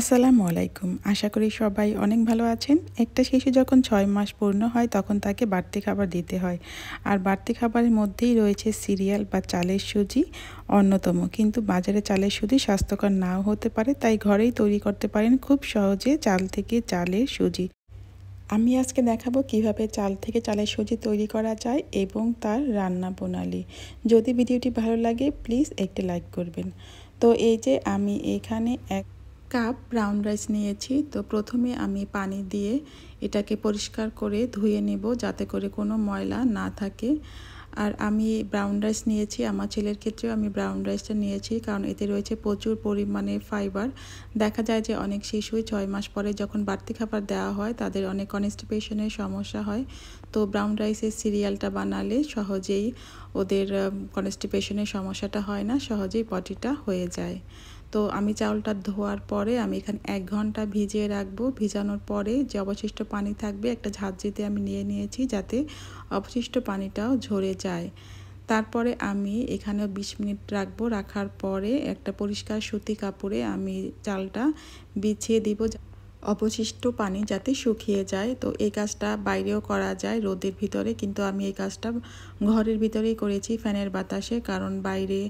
আসসালামু আলাইকুম আশা করি সবাই অনেক ভালো আছেন একটা শিশু যখন ছয় মাস পূর্ণ হয় তখন তাকে বাড়তি খাবার দিতে হয় আর বাড়তি খাবারের মধ্যেই রয়েছে সিরিয়াল বা চালের সুজি অন্যতম কিন্তু বাজারে চালের সুজি স্বাস্থ্যকর নাও হতে পারে তাই ঘরেই তৈরি করতে পারেন খুব সহজে চাল থেকে চালের সুজি আমি আজকে দেখাবো কিভাবে চাল থেকে চালের সুজি তৈরি করা যায় এবং তার রান্না প্রণালী যদি ভিডিওটি ভালো লাগে প্লিজ একটি লাইক করবেন তো এই যে আমি এখানে এক কাপ ব্রাউন রাইস নিয়েছি তো প্রথমে আমি পানি দিয়ে এটাকে পরিষ্কার করে ধুয়ে নেব যাতে করে কোনো ময়লা না থাকে আর আমি ব্রাউন রাইস নিয়েছি আমার ছেলের ক্ষেত্রেও আমি ব্রাউন রাইসটা নিয়েছি কারণ এতে রয়েছে প্রচুর পরিমাণে ফাইবার দেখা যায় যে অনেক শিশুই ছয় মাস পরে যখন বাড়তি খাবার দেওয়া হয় তাদের অনেক কনস্টিপেশনের সমস্যা হয় তো ব্রাউন রাইসের সিরিয়ালটা বানালে সহজেই ওদের কনস্টিপেশনের সমস্যাটা হয় না সহজেই পটিটা হয়ে যায় তো আমি চাউলটা ধোয়ার পরে আমি এখানে এক ঘন্টা ভিজিয়ে রাখবো ভিজানোর পরে যে অবশিষ্ট পানি থাকবে একটা ঝাঁঝরিতে আমি নিয়ে নিয়েছি যাতে অবশিষ্ট পানিটাও ঝরে যায় তারপরে আমি এখানেও ২০ মিনিট রাখবো রাখার পরে একটা পরিষ্কার সুতি কাপড়ে আমি চালটা বিছিয়ে দিব অবশিষ্ট পানি যাতে শুকিয়ে যায় তো এই কাজটা বাইরেও করা যায় রোদের ভিতরে কিন্তু আমি এই কাজটা ঘরের ভিতরেই করেছি ফ্যানের বাতাসে কারণ বাইরে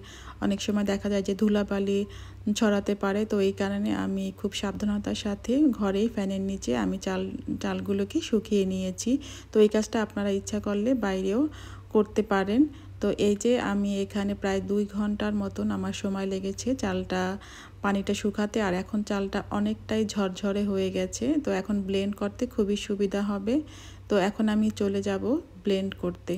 অনেক সময় দেখা যায় যে ধুলাবালি ছড়াতে পারে তো এই কারণে আমি খুব সাবধানতার সাথে ঘরেই ফ্যানের নিচে আমি চাল চালগুলোকে শুকিয়ে নিয়েছি তো এই কাজটা আপনারা ইচ্ছা করলে বাইরেও করতে পারেন তো এই যে আমি এখানে প্রায় দুই ঘন্টার মতন আমার সময় লেগেছে চালটা পানিটা শুকাতে আর এখন চালটা অনেকটাই ঝরঝরে হয়ে গেছে তো এখন ব্লেন্ড করতে খুবই সুবিধা হবে তো এখন আমি চলে যাব ব্লেন্ড করতে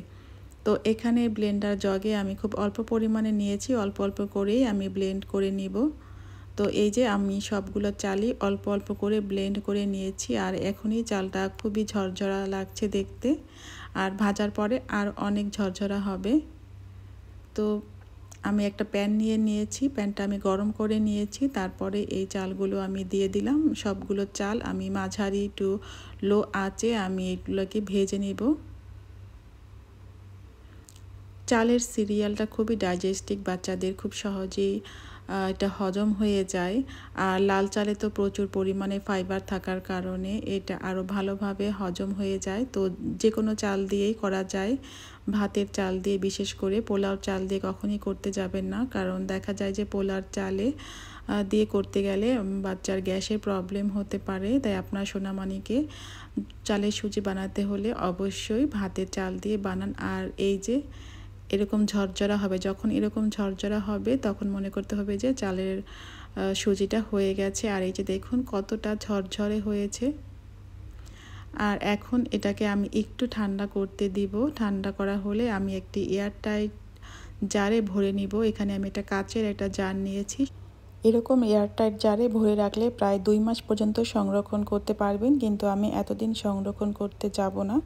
তো এখানে ব্লেন্ডার জগে আমি খুব অল্প পরিমাণে নিয়েছি অল্প অল্প করেই আমি ব্লেন্ড করে নিব তো এই যে আমি সবগুলো চালই অল্প অল্প করে ব্লেন্ড করে নিয়েছি আর এখনই চালটা খুবই ঝরঝরা লাগছে দেখতে আর ভাজার পরে আর অনেক ঝরঝরা হবে তো আমি একটা প্যান নিয়ে নিয়েছি প্যানটা আমি গরম করে নিয়েছি তারপরে এই চালগুলো আমি দিয়ে দিলাম সবগুলো চাল আমি মাঝারি টু লো আঁচে আমি এগুলোকে ভেজে নেব চালের সিরিয়ালটা খুবই ডাইজেস্টিক বাচ্চাদের খুব সহজেই এটা হজম হয়ে যায় আর লাল চালে তো প্রচুর পরিমাণে ফাইবার থাকার কারণে এটা আরও ভালোভাবে হজম হয়ে যায় তো যে কোনো চাল দিয়েই করা যায় ভাতের চাল দিয়ে বিশেষ করে পোলাও চাল দিয়ে কখনই করতে যাবেন না কারণ দেখা যায় যে পোলার চালে দিয়ে করতে গেলে বাচ্চার গ্যাসের প্রবলেম হতে পারে তাই আপনার সোনামানিকে চালের সুজি বানাতে হলে অবশ্যই ভাতের চাল দিয়ে বানান আর এই যে এরকম ঝরঝরা হবে যখন এরকম ঝরঝরা হবে তখন মনে করতে হবে যে চালের সুজিটা হয়ে গেছে আর এই যে দেখুন কতটা ঝরঝরে হয়েছে আর এখন এটাকে আমি একটু ঠান্ডা করতে দিব ঠান্ডা করা হলে আমি একটি এয়ারটাইট জারে ভরে নিব এখানে আমি একটা কাচের একটা জার নিয়েছি এরকম এয়ারটাইট জারে ভরে রাখলে প্রায় দুই মাস পর্যন্ত সংরক্ষণ করতে পারবেন কিন্তু আমি এতদিন সংরক্ষণ করতে যাব না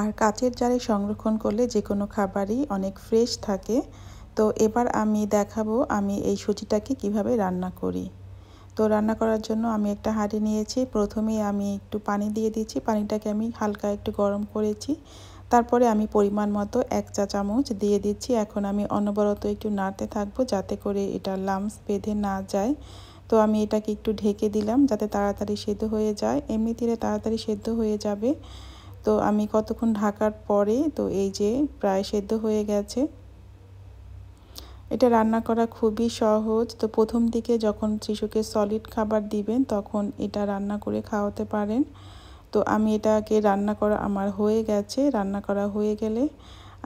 আর কাঁচের জারে সংরক্ষণ করলে যে কোনো খাবারই অনেক ফ্রেশ থাকে তো এবার আমি দেখাবো আমি এই সুজিটাকে কিভাবে রান্না করি তো রান্না করার জন্য আমি একটা হাঁড়ি নিয়েছি প্রথমে আমি একটু পানি দিয়ে দিয়েছি পানিটাকে আমি হালকা একটু গরম করেছি তারপরে আমি পরিমাণ মতো এক চা চামচ দিয়ে দিচ্ছি এখন আমি অনবরত একটু নাড়তে থাকবো যাতে করে এটা লামস বেঁধে না যায় তো আমি এটাকে একটু ঢেকে দিলাম যাতে তাড়াতাড়ি সেদ্ধ হয়ে যায় এমনিতে তাড়াতাড়ি সেদ্ধ হয়ে যাবে তো আমি কতক্ষণ ঢাকার পরে তো এই যে প্রায় সেদ্ধ হয়ে গেছে এটা রান্না করা খুবই সহজ তো প্রথম দিকে যখন শিশুকে সলিড খাবার দিবেন তখন এটা রান্না করে খাওয়াতে পারেন তো আমি এটাকে রান্না করা আমার হয়ে গেছে রান্না করা হয়ে গেলে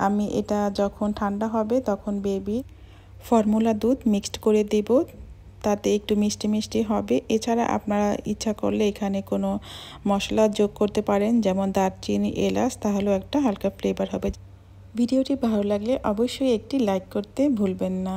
আমি এটা যখন ঠান্ডা হবে তখন বেবি ফর্মুলা দুধ মিক্সড করে দেব তাতে একটু মিষ্টি মিষ্টি হবে এছাড়া আপনারা ইচ্ছা করলে এখানে কোনো মশলা যোগ করতে পারেন যেমন দারচিনি এলাচ তাহলেও একটা হালকা ফ্লেভার হবে ভিডিওটি ভালো লাগলে অবশ্যই একটি লাইক করতে ভুলবেন না